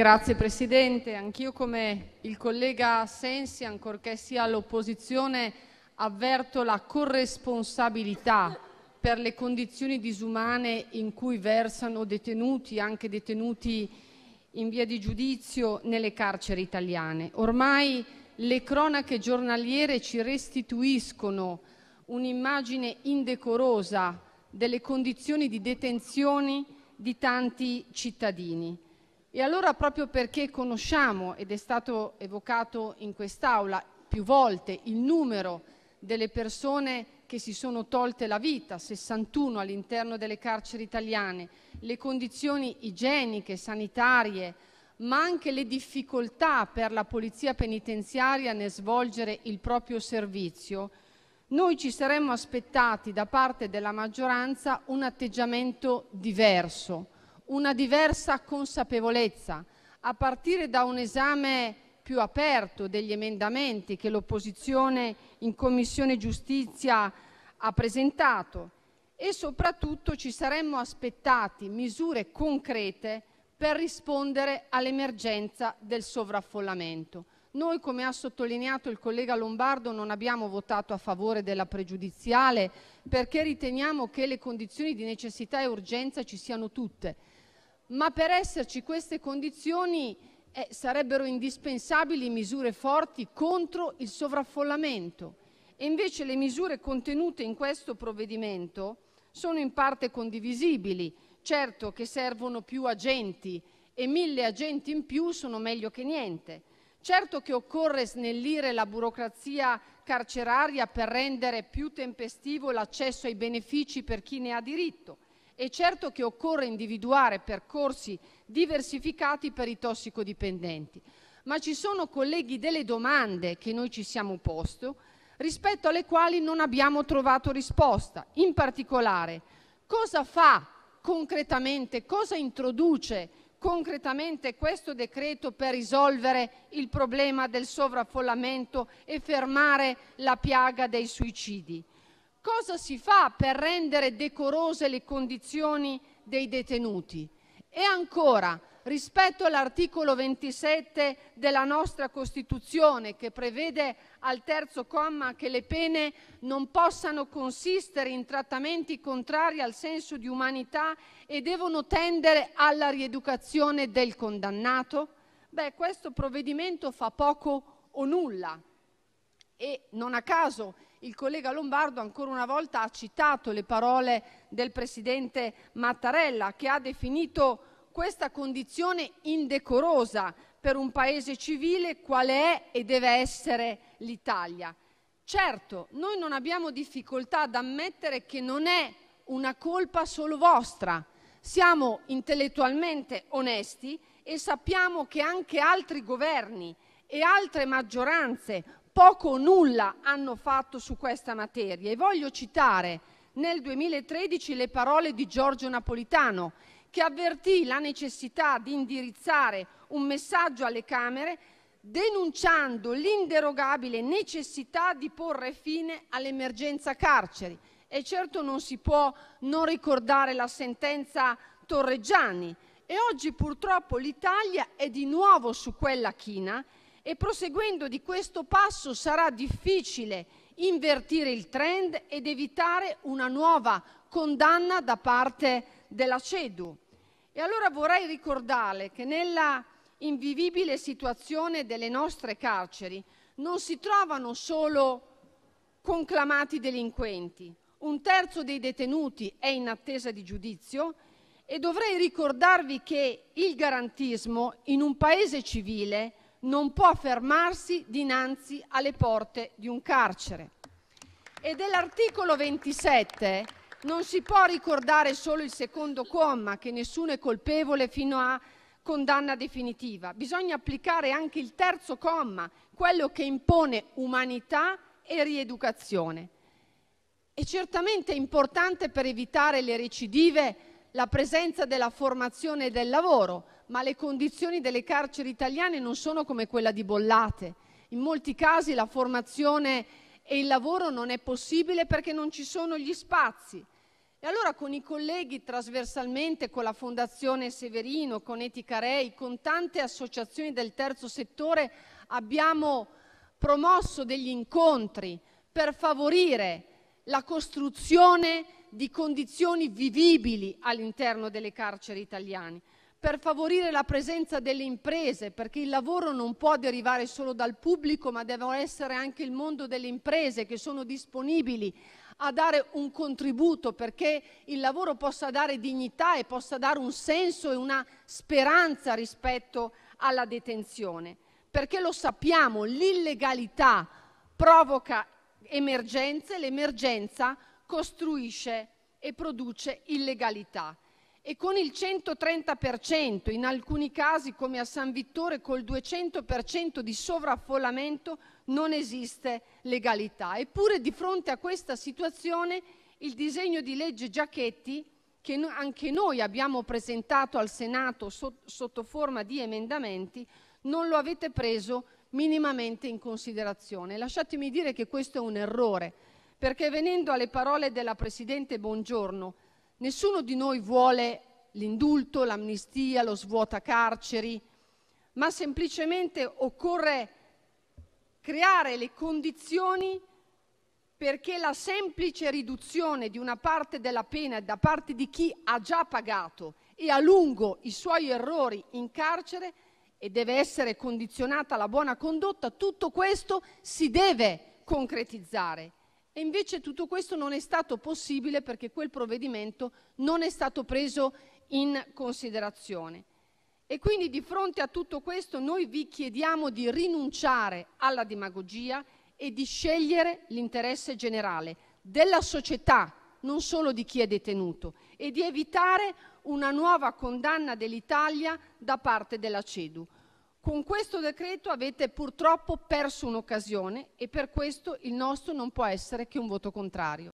Grazie Presidente, anch'io come il collega Sensi, ancorché sia l'opposizione, avverto la corresponsabilità per le condizioni disumane in cui versano detenuti, anche detenuti in via di giudizio, nelle carceri italiane. Ormai le cronache giornaliere ci restituiscono un'immagine indecorosa delle condizioni di detenzione di tanti cittadini. E allora proprio perché conosciamo, ed è stato evocato in quest'Aula più volte, il numero delle persone che si sono tolte la vita, 61 all'interno delle carceri italiane, le condizioni igieniche, sanitarie, ma anche le difficoltà per la polizia penitenziaria nel svolgere il proprio servizio, noi ci saremmo aspettati da parte della maggioranza un atteggiamento diverso una diversa consapevolezza, a partire da un esame più aperto degli emendamenti che l'opposizione in Commissione giustizia ha presentato e soprattutto ci saremmo aspettati misure concrete per rispondere all'emergenza del sovraffollamento. Noi, come ha sottolineato il collega Lombardo, non abbiamo votato a favore della pregiudiziale perché riteniamo che le condizioni di necessità e urgenza ci siano tutte ma per esserci queste condizioni eh, sarebbero indispensabili misure forti contro il sovraffollamento. E invece le misure contenute in questo provvedimento sono in parte condivisibili. Certo che servono più agenti e mille agenti in più sono meglio che niente. Certo che occorre snellire la burocrazia carceraria per rendere più tempestivo l'accesso ai benefici per chi ne ha diritto. È certo che occorre individuare percorsi diversificati per i tossicodipendenti, ma ci sono, colleghi, delle domande che noi ci siamo posti rispetto alle quali non abbiamo trovato risposta. In particolare, cosa fa concretamente, cosa introduce concretamente questo decreto per risolvere il problema del sovraffollamento e fermare la piaga dei suicidi? cosa si fa per rendere decorose le condizioni dei detenuti? E ancora, rispetto all'articolo 27 della nostra Costituzione, che prevede al terzo comma che le pene non possano consistere in trattamenti contrari al senso di umanità e devono tendere alla rieducazione del condannato, beh, questo provvedimento fa poco o nulla. E non a caso il collega Lombardo ancora una volta ha citato le parole del presidente Mattarella che ha definito questa condizione indecorosa per un paese civile quale è e deve essere l'Italia. Certo, noi non abbiamo difficoltà ad ammettere che non è una colpa solo vostra. Siamo intellettualmente onesti e sappiamo che anche altri governi e altre maggioranze poco o nulla hanno fatto su questa materia. E Voglio citare, nel 2013, le parole di Giorgio Napolitano, che avvertì la necessità di indirizzare un messaggio alle Camere denunciando l'inderogabile necessità di porre fine all'emergenza carceri. E certo non si può non ricordare la sentenza Torreggiani. E oggi purtroppo l'Italia è di nuovo su quella china e proseguendo di questo passo sarà difficile invertire il trend ed evitare una nuova condanna da parte della CEDU. E allora vorrei ricordarle che nella invivibile situazione delle nostre carceri non si trovano solo conclamati delinquenti. Un terzo dei detenuti è in attesa di giudizio e dovrei ricordarvi che il garantismo in un paese civile non può fermarsi dinanzi alle porte di un carcere. E Dell'articolo 27 non si può ricordare solo il secondo comma, che nessuno è colpevole fino a condanna definitiva. Bisogna applicare anche il terzo comma, quello che impone umanità e rieducazione. E certamente è importante per evitare le recidive la presenza della formazione e del lavoro, ma le condizioni delle carceri italiane non sono come quella di Bollate. In molti casi la formazione e il lavoro non è possibile perché non ci sono gli spazi. E allora con i colleghi trasversalmente, con la Fondazione Severino, con Etica Rei, con tante associazioni del terzo settore, abbiamo promosso degli incontri per favorire la costruzione di condizioni vivibili all'interno delle carceri italiane, per favorire la presenza delle imprese, perché il lavoro non può derivare solo dal pubblico, ma devono essere anche il mondo delle imprese che sono disponibili a dare un contributo perché il lavoro possa dare dignità e possa dare un senso e una speranza rispetto alla detenzione. Perché lo sappiamo, l'illegalità provoca emergenze, l'emergenza costruisce e produce illegalità e con il 130 in alcuni casi come a San Vittore col 200 di sovraffollamento, non esiste legalità. Eppure di fronte a questa situazione il disegno di legge Giachetti, che anche noi abbiamo presentato al Senato so, sotto forma di emendamenti, non lo avete preso minimamente in considerazione. Lasciatemi dire che questo è un errore perché, venendo alle parole della presidente Buongiorno, nessuno di noi vuole l'indulto, l'amnistia, lo svuotacarceri, ma semplicemente occorre creare le condizioni perché la semplice riduzione di una parte della pena da parte di chi ha già pagato e a lungo i suoi errori in carcere e deve essere condizionata alla buona condotta, tutto questo si deve concretizzare invece tutto questo non è stato possibile perché quel provvedimento non è stato preso in considerazione. E quindi di fronte a tutto questo noi vi chiediamo di rinunciare alla demagogia e di scegliere l'interesse generale della società, non solo di chi è detenuto, e di evitare una nuova condanna dell'Italia da parte della CEDU. Con questo decreto avete purtroppo perso un'occasione e per questo il nostro non può essere che un voto contrario.